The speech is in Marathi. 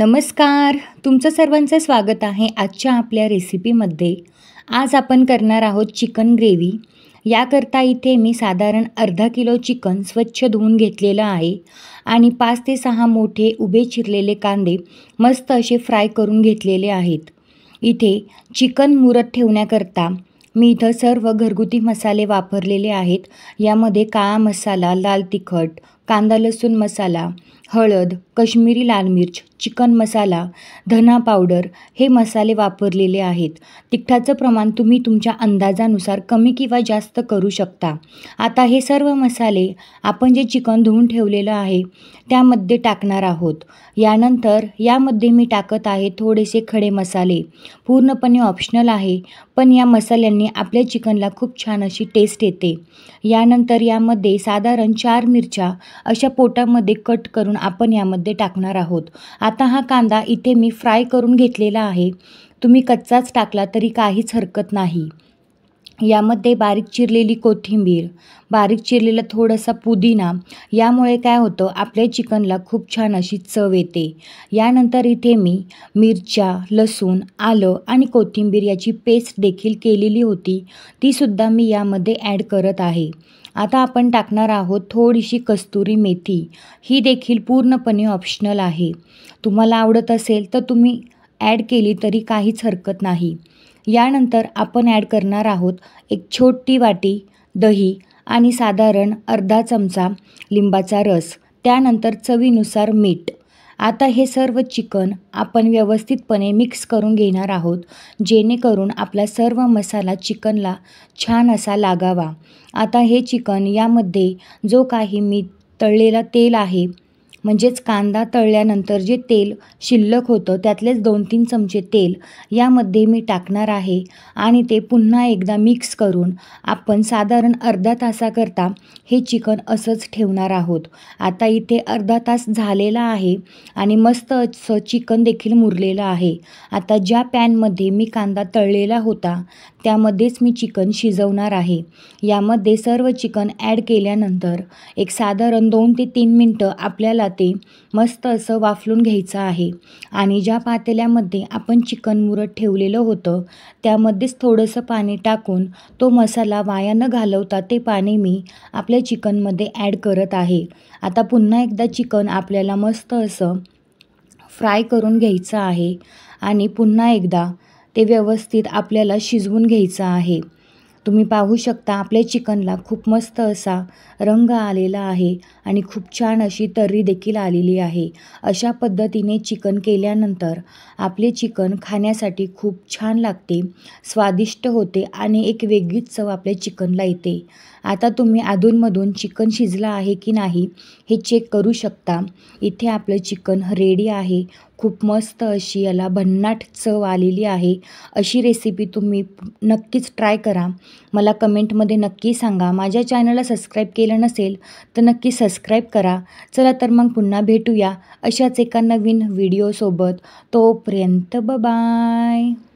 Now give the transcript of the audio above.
नमस्कार तुमचं सर्वांचं स्वागत आहे आजच्या आपल्या रेसिपीमध्ये आज आपण करणार आहोत चिकन ग्रेव्ही याकरता इथे मी साधारण अर्धा किलो चिकन स्वच्छ धुवून घेतलेलं आहे आणि पाच ते सहा मोठे उभे चिरलेले कांदे मस्त असे फ्राय करून घेतलेले आहेत इथे चिकन मुरत ठेवण्याकरता मी इथं सर्व घरगुती मसाले वापरलेले आहेत यामध्ये काळा मसाला लाल तिखट कांदा लसूण मसाला हळद कश्मीरी लाल मिर्च चिकन मसाला धना पावडर हे मसाले वापरलेले आहेत तिखटाचं प्रमाण तुम्ही तुमच्या अंदाजानुसार कमी किंवा जास्त करू शकता आता हे सर्व मसाले आपण जे चिकन धुवून ठेवलेलं आहे त्यामध्ये टाकणार आहोत यानंतर यामध्ये मी टाकत आहे थोडेसे खडे मसाले पूर्णपणे ऑप्शनल आहे पण या मसाल्यांनी आपल्या चिकनला खूप छान अशी टेस्ट येते यानंतर यामध्ये साधारण चार मिरच्या अशा पोटामध्ये कट करून आपण यामध्ये टाकणार आहोत आता हा कांदा इथे मी फ्राय करून घेतलेला आहे तुम्ही कच्चाच टाकला तरी काहीच हरकत नाही यामध्ये बारीक चिरलेली कोथिंबीर बारीक चिरलेला थोडासा पुदिना यामुळे काय होतं आपल्या चिकनला खूप छान अशी चव येते यानंतर इथे मी मिरच्या लसूण आलं आणि कोथिंबीर याची पेस्ट देखील केलेली होती तीसुद्धा मी यामध्ये ॲड करत आहे आता आपण टाकणार आहोत थोडीशी कस्तुरी मेथी ही देखील पूर्णपणे ऑप्शनल आहे तुम्हाला आवडत असेल तर तुम्ही ॲड केली तरी काहीच हरकत नाही यानंतर आपण ॲड करणार आहोत एक छोटी वाटी दही आणि साधारण अर्धा चमचा लिंबाचा रस त्यानंतर चवीनुसार मीठ आता हे सर्व चिकन आपण व्यवस्थितपणे मिक्स करून घेणार आहोत जेणेकरून आपला सर्व मसाला चिकनला छान असा लागावा आता हे चिकन यामध्ये जो काही मी तळलेला तेल आहे म्हणजेच कांदा तळल्यानंतर जे तेल शिल्लक होतं त्यातलेच दोन तीन चमचे तेल यामध्ये मी टाकणार आहे आणि ते पुन्हा एकदा मिक्स करून आपण साधारण अर्धा तासाकरता हे चिकन असंच ठेवणार आहोत आता इथे अर्धा तास झालेला आहे आणि मस्त असं चिकन देखील मुरलेलं आहे आता ज्या पॅनमध्ये मी कांदा तळलेला होता त्यामध्येच मी चिकन शिजवणार आहे यामध्ये सर्व चिकन ॲड केल्यानंतर एक साधारण दोन ते तीन मिनटं आपल्याला पाते मस्त असं वाफलून घ्यायचं आहे आणि ज्या पातेल्यामध्ये आपण चिकन मुरत ठेवलेलं होतं त्यामध्येच थोडंसं पाणी टाकून तो मसाला वाया न घालवता ते पाणी मी आपल्या चिकनमध्ये ॲड करत आहे आता पुन्हा एकदा चिकन आपल्याला मस्त असं फ्राय करून घ्यायचं आहे आणि पुन्हा एकदा ते व्यवस्थित आपल्याला शिजवून घ्यायचं आहे तुम्ही पाहू शकता आपल्या चिकनला खूप मस्त असा रंग आलेला आहे आणि खूप छान अशी तर्री देखील आलेली आहे अशा पद्धतीने चिकन केल्यानंतर आपले चिकन खाण्यासाठी खूप छान लागते स्वादिष्ट होते आणि एक वेगळीच चव आपल्या चिकनला येते आता तुम्ही अधूनमधून चिकन शिजला आहे की नाही हे चेक करू शकता इथे आपलं चिकन रेडी आहे खूप मस्त अशी याला भन्नाट चव आलेली आहे अशी रेसिपी तुम्ही नक्कीच ट्राय करा मला कमेंटमध्ये नक्की सांगा माझ्या चॅनलला सबस्क्राईब केलं नसेल तर नक्की सबस्क्राईब सबस्क्राईब करा चला तर मग पुन्हा भेटूया अशाच एका नवीन व्हिडिओसोबत तोपर्यंत बाय